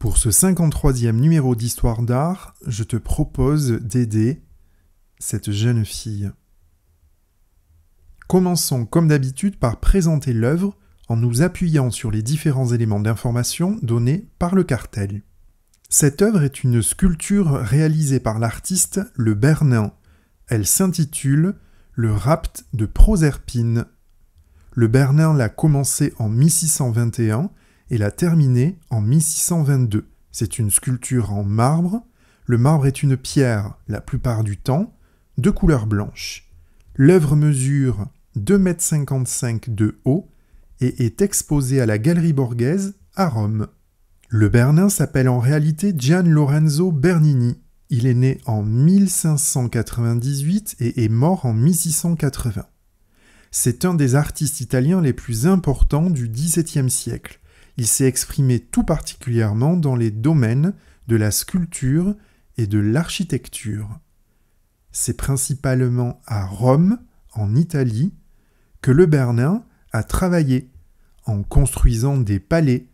Pour ce 53e numéro d'Histoire d'art, je te propose d'aider cette jeune fille. Commençons comme d'habitude par présenter l'œuvre en nous appuyant sur les différents éléments d'information donnés par le cartel. Cette œuvre est une sculpture réalisée par l'artiste Le Bernin. Elle s'intitule Le rapt de Proserpine. Le Bernin l'a commencé en 1621 et l'a terminée en 1622. C'est une sculpture en marbre. Le marbre est une pierre, la plupart du temps, de couleur blanche. L'œuvre mesure 2,55 m de haut et est exposée à la Galerie Borghese à Rome. Le Bernin s'appelle en réalité Gian Lorenzo Bernini. Il est né en 1598 et est mort en 1680. C'est un des artistes italiens les plus importants du XVIIe siècle. Il s'est exprimé tout particulièrement dans les domaines de la sculpture et de l'architecture. C'est principalement à Rome, en Italie, que le Bernin a travaillé en construisant des palais,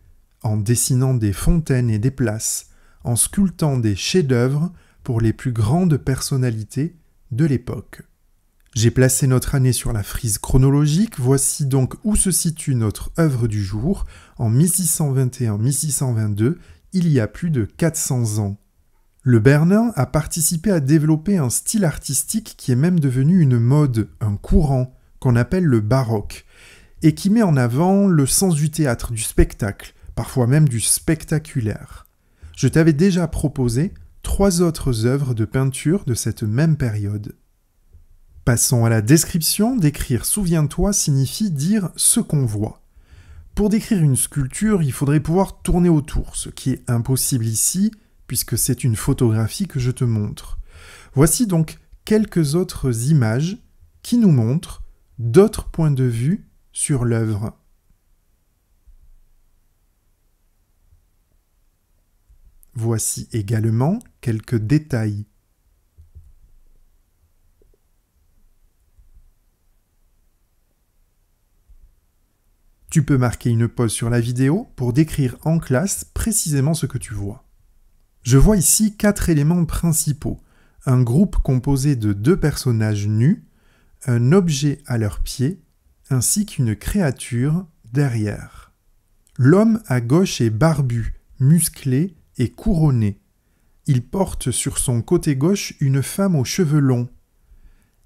en dessinant des fontaines et des places, en sculptant des chefs-d'œuvre pour les plus grandes personnalités de l'époque. J'ai placé notre année sur la frise chronologique, voici donc où se situe notre œuvre du jour en 1621-1622, il y a plus de 400 ans. Le Bernin a participé à développer un style artistique qui est même devenu une mode, un courant, qu'on appelle le baroque, et qui met en avant le sens du théâtre, du spectacle, parfois même du spectaculaire. Je t'avais déjà proposé trois autres œuvres de peinture de cette même période. Passons à la description. D'écrire souviens-toi signifie dire ce qu'on voit. Pour décrire une sculpture, il faudrait pouvoir tourner autour, ce qui est impossible ici, puisque c'est une photographie que je te montre. Voici donc quelques autres images qui nous montrent d'autres points de vue sur l'œuvre. Voici également quelques détails Tu peux marquer une pause sur la vidéo pour décrire en classe précisément ce que tu vois. Je vois ici quatre éléments principaux. Un groupe composé de deux personnages nus, un objet à leurs pieds, ainsi qu'une créature derrière. L'homme à gauche est barbu, musclé et couronné. Il porte sur son côté gauche une femme aux cheveux longs.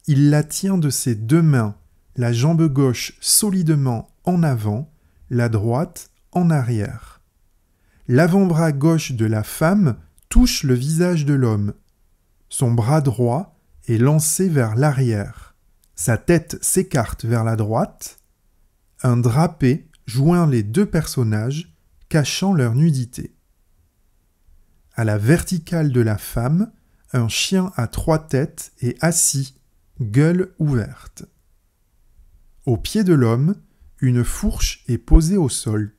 Il la tient de ses deux mains, la jambe gauche solidement en avant, la droite en arrière. L'avant-bras gauche de la femme touche le visage de l'homme. Son bras droit est lancé vers l'arrière. Sa tête s'écarte vers la droite. Un drapé joint les deux personnages, cachant leur nudité. À la verticale de la femme, un chien à trois têtes est assis, gueule ouverte. Au pied de l'homme, une fourche est posée au sol.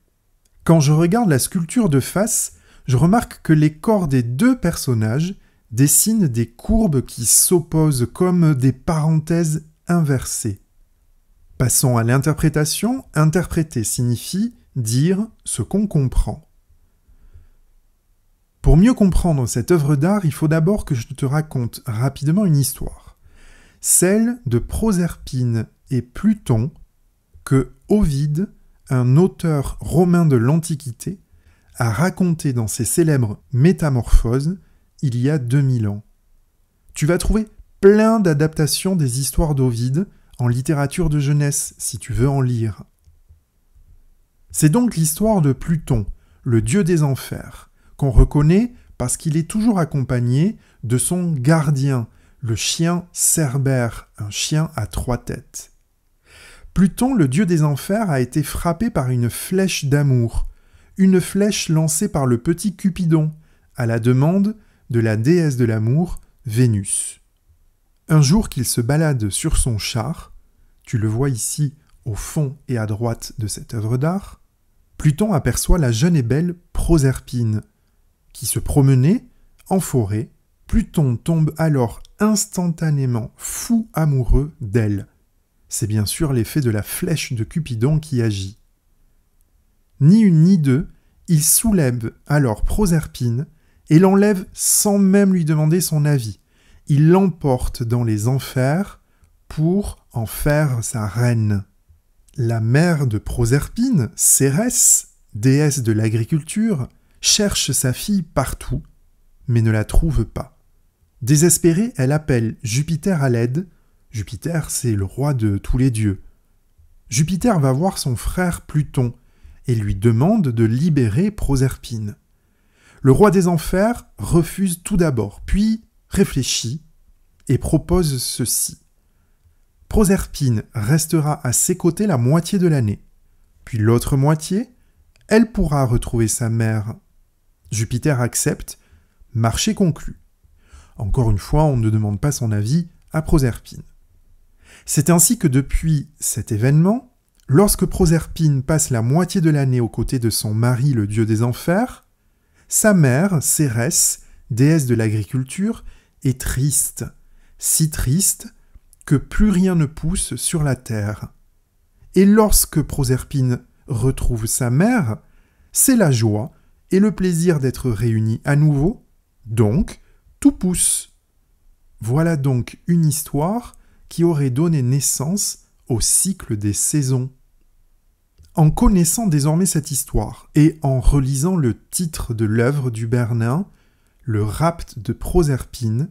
Quand je regarde la sculpture de face, je remarque que les corps des deux personnages dessinent des courbes qui s'opposent comme des parenthèses inversées. Passons à l'interprétation. Interpréter signifie dire ce qu'on comprend. Pour mieux comprendre cette œuvre d'art, il faut d'abord que je te raconte rapidement une histoire. Celle de Proserpine et Pluton que Ovide, un auteur romain de l'Antiquité, a raconté dans ses célèbres Métamorphoses il y a 2000 ans. Tu vas trouver plein d'adaptations des histoires d'Ovide en littérature de jeunesse si tu veux en lire. C'est donc l'histoire de Pluton, le dieu des enfers, qu'on reconnaît parce qu'il est toujours accompagné de son gardien, le chien Cerbère, un chien à trois têtes. Pluton, le dieu des enfers, a été frappé par une flèche d'amour, une flèche lancée par le petit Cupidon, à la demande de la déesse de l'amour, Vénus. Un jour qu'il se balade sur son char, tu le vois ici au fond et à droite de cette œuvre d'art, Pluton aperçoit la jeune et belle Proserpine, qui se promenait en forêt. Pluton tombe alors instantanément fou amoureux d'elle c'est bien sûr l'effet de la flèche de Cupidon qui agit. Ni une ni deux, il soulève alors Proserpine et l'enlève sans même lui demander son avis. Il l'emporte dans les enfers pour en faire sa reine. La mère de Proserpine, Cérès, déesse de l'agriculture, cherche sa fille partout, mais ne la trouve pas. Désespérée, elle appelle Jupiter à l'aide Jupiter, c'est le roi de tous les dieux. Jupiter va voir son frère Pluton et lui demande de libérer Proserpine. Le roi des enfers refuse tout d'abord, puis réfléchit et propose ceci. Proserpine restera à ses côtés la moitié de l'année, puis l'autre moitié, elle pourra retrouver sa mère. Jupiter accepte, marché conclu. Encore une fois, on ne demande pas son avis à Proserpine. C'est ainsi que depuis cet événement, lorsque Proserpine passe la moitié de l'année aux côtés de son mari le dieu des enfers, sa mère, Cérès, déesse de l'agriculture, est triste, si triste que plus rien ne pousse sur la terre. Et lorsque Proserpine retrouve sa mère, c'est la joie et le plaisir d'être réunis à nouveau, donc tout pousse. Voilà donc une histoire qui aurait donné naissance au cycle des saisons. En connaissant désormais cette histoire et en relisant le titre de l'œuvre du Bernin, Le rapt de Proserpine,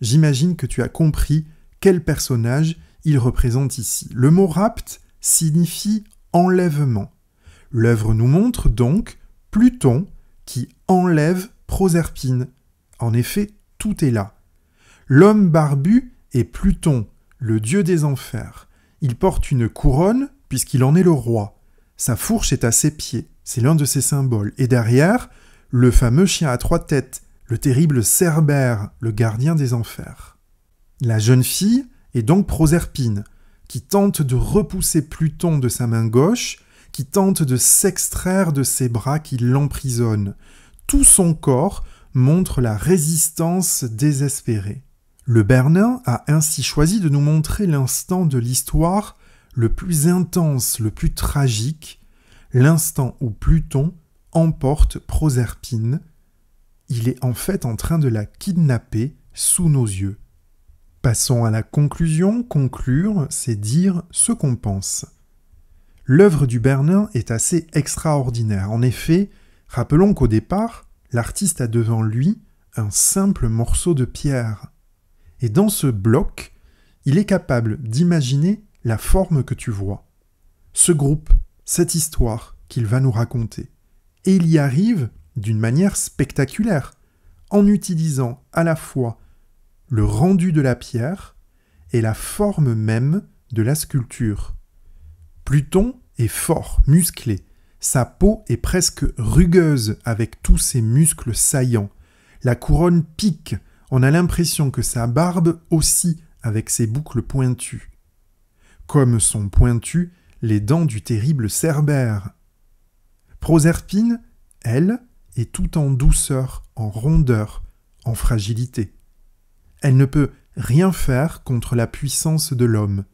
j'imagine que tu as compris quel personnage il représente ici. Le mot rapt signifie enlèvement. L'œuvre nous montre donc Pluton qui enlève Proserpine. En effet, tout est là. L'homme barbu est Pluton, le dieu des enfers. Il porte une couronne, puisqu'il en est le roi. Sa fourche est à ses pieds, c'est l'un de ses symboles. Et derrière, le fameux chien à trois têtes, le terrible Cerbère, le gardien des enfers. La jeune fille est donc Proserpine, qui tente de repousser Pluton de sa main gauche, qui tente de s'extraire de ses bras qui l'emprisonnent. Tout son corps montre la résistance désespérée. Le Bernin a ainsi choisi de nous montrer l'instant de l'histoire le plus intense, le plus tragique, l'instant où Pluton emporte Proserpine. Il est en fait en train de la kidnapper sous nos yeux. Passons à la conclusion. Conclure, c'est dire ce qu'on pense. L'œuvre du Bernin est assez extraordinaire. En effet, rappelons qu'au départ, l'artiste a devant lui un simple morceau de pierre. Et dans ce bloc, il est capable d'imaginer la forme que tu vois, ce groupe, cette histoire qu'il va nous raconter. Et il y arrive d'une manière spectaculaire, en utilisant à la fois le rendu de la pierre et la forme même de la sculpture. Pluton est fort, musclé, sa peau est presque rugueuse avec tous ses muscles saillants, la couronne pique, on a l'impression que sa barbe aussi avec ses boucles pointues. Comme sont pointues les dents du terrible Cerbère. Proserpine, elle, est tout en douceur, en rondeur, en fragilité. Elle ne peut rien faire contre la puissance de l'homme.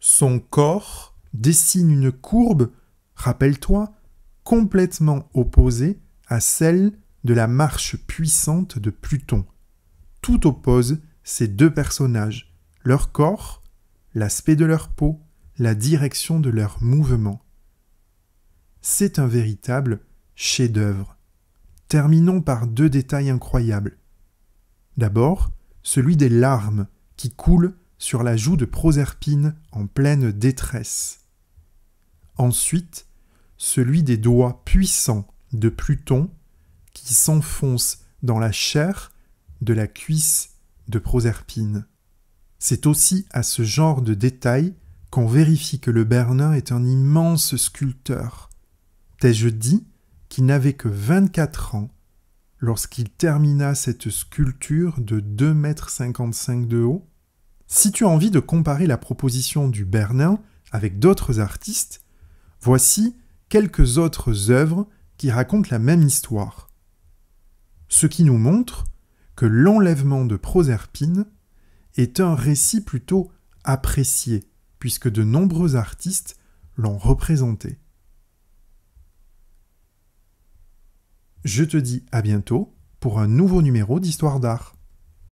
Son corps dessine une courbe, rappelle-toi, complètement opposée à celle de la marche puissante de Pluton tout oppose ces deux personnages, leur corps, l'aspect de leur peau, la direction de leurs mouvements. C'est un véritable chef-d'œuvre. Terminons par deux détails incroyables. D'abord, celui des larmes qui coulent sur la joue de Proserpine en pleine détresse. Ensuite, celui des doigts puissants de Pluton qui s'enfoncent dans la chair de la cuisse de Proserpine. C'est aussi à ce genre de détails qu'on vérifie que le Bernin est un immense sculpteur. T'ai-je dit qu'il n'avait que 24 ans lorsqu'il termina cette sculpture de 2,55 m de haut Si tu as envie de comparer la proposition du Bernin avec d'autres artistes, voici quelques autres œuvres qui racontent la même histoire. Ce qui nous montre que l'enlèvement de Proserpine est un récit plutôt apprécié, puisque de nombreux artistes l'ont représenté. Je te dis à bientôt pour un nouveau numéro d'Histoire d'art.